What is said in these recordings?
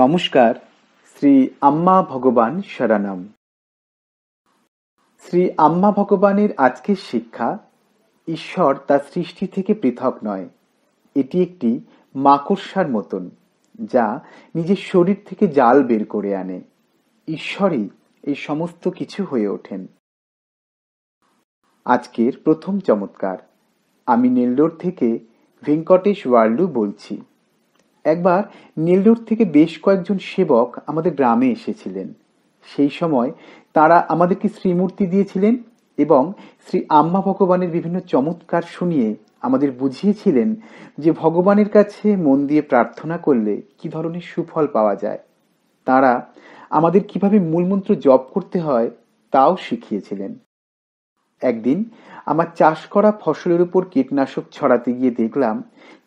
নমস্কার শ্রী আম্মা ভগবান শরণম শ্রী আম্মা ভগবানের আজকের শিক্ষা ঈশ্বর তার সৃষ্টি থেকে পৃথক নয় এটি একটি মাকড়সার মতন যা নিজের শরীর থেকে জাল বের করে আনে ঈশ্বরই এই সমস্ত কিছু হয়ে ওঠেন আজকের প্রথম চমৎকার আমি নেল্লোর থেকে ভেঙ্কটেশ ওয়ার্লু বলছি একবার নীলডোর থেকে বেশ কয়েকজন সেবক আমাদের গ্রামে এসেছিলেন সেই সময় তারা আমাদেরকে শ্রীমূর্তি দিয়েছিলেন এবং শ্রী আম্মা ভগবানের বিভিন্ন চমৎকার শুনিয়ে আমাদের বুঝিয়েছিলেন যে ভগবানের কাছে মন দিয়ে প্রার্থনা করলে কি ধরনের সুফল পাওয়া যায় তারা আমাদের কিভাবে মূলমন্ত্র জপ করতে হয় তাও শিখিয়েছিলেন একদিন আমার চাষ করা ফসলের উপর কীটনাশক ছড়াতে গিয়ে দেখলাম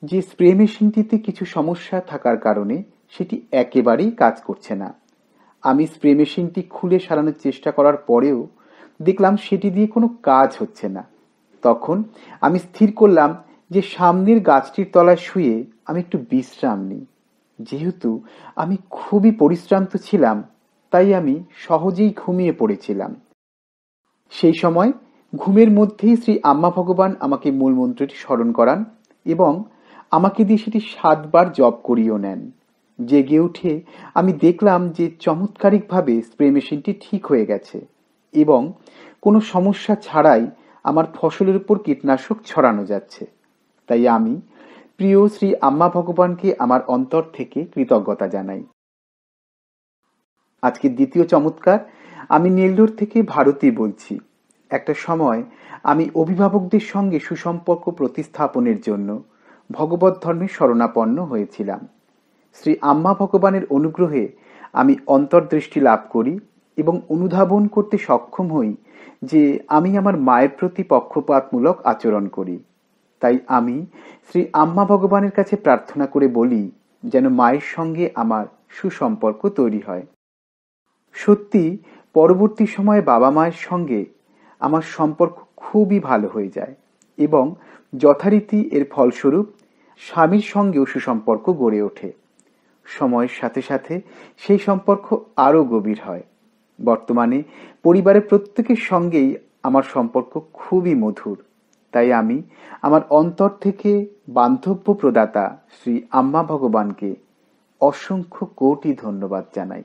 যে স্প্রে মেশিনটিতে কিছু সমস্যা থাকার কারণে সেটি একেবারেই কাজ করছে না আমি স্প্রে মেশিনটি খুলে সারানোর চেষ্টা করার পরেও দেখলাম সেটি দিয়ে কোনো কাজ হচ্ছে না তখন আমি স্থির করলাম যে সামনের গাছটির তলায় শুয়ে আমি একটু বিশ্রাম নিই যেহেতু আমি খুবই পরিশ্রান্ত ছিলাম তাই আমি সহজেই ঘুমিয়ে পড়েছিলাম সেই সময় ঘুমের মধ্যেই শ্রী আম্মা ভগবান আমাকে মূল মন্ত্রটি স্মরণ করান এবং আমাকে দিয়ে সেটি সাতবার জপ করিয়েও নেন জেগে উঠে আমি দেখলাম যে চমৎকারিকভাবে স্প্রে মেশিনটি ঠিক হয়ে গেছে এবং কোনো সমস্যা ছাড়াই আমার ফসলের উপর কীটনাশক ছড়ানো যাচ্ছে তাই আমি প্রিয় শ্রী আম্মা ভগবানকে আমার অন্তর থেকে কৃতজ্ঞতা জানাই আজকে দ্বিতীয় চমৎকার আমি নেল্লোর থেকে ভারতী বলছি একটা সময় আমি অভিভাবকদের সঙ্গে সুসম্পর্ক প্রতিস্থাপনের জন্য ভগবত ধর্মে শরণাপন্ন হয়েছিলাম শ্রী আম্মা ভগবানের অনুগ্রহে আমি অন্তর্দৃষ্টি লাভ করি এবং অনুধাবন করতে সক্ষম হই যে আমি আমার মায়ের প্রতি পক্ষপাতমূলক আচরণ করি তাই আমি শ্রী আম্মা ভগবানের কাছে প্রার্থনা করে বলি যেন মায়ের সঙ্গে আমার সুসম্পর্ক তৈরি হয় সত্যি পরবর্তী সময়ে বাবা মায়ের সঙ্গে আমার সম্পর্ক খুবই ভালো হয়ে যায় এবং যথারীতি এর ফলস্বরূপ স্বামীর সঙ্গেও সুসম্পর্ক গড়ে ওঠে সময়ের সাথে সাথে সেই সম্পর্ক আরও গভীর হয় বর্তমানে পরিবারের প্রত্যেকের সঙ্গেই আমার সম্পর্ক খুবই মধুর তাই আমি আমার অন্তর থেকে বান্ধব্য প্রদাতা শ্রী আম্মা ভগবানকে অসংখ্য কোটি ধন্যবাদ জানাই